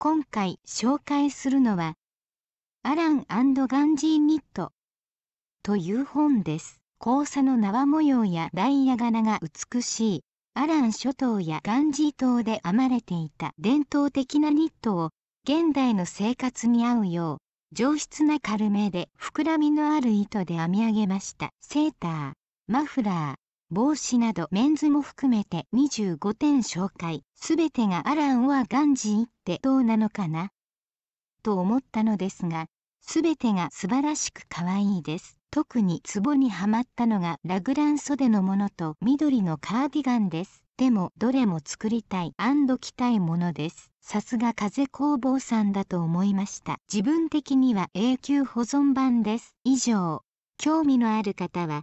今回紹介するのは「アランガンジーニット」という本です。交差の縄模様やダイヤ柄が美しいアラン諸島やガンジー島で編まれていた伝統的なニットを現代の生活に合うよう上質な軽めで膨らみのある糸で編み上げましたセーターマフラー帽子などメンズも含めて25点紹介。すべてがアランはガンジーってどうなのかなと思ったのですが、すべてが素晴らしく可愛いです。特に壺にはまったのがラグラン袖のものと緑のカーディガンです。でもどれも作りたい着たいものです。さすが風工房さんだと思いました。自分的には永久保存版です。以上、興味のある方は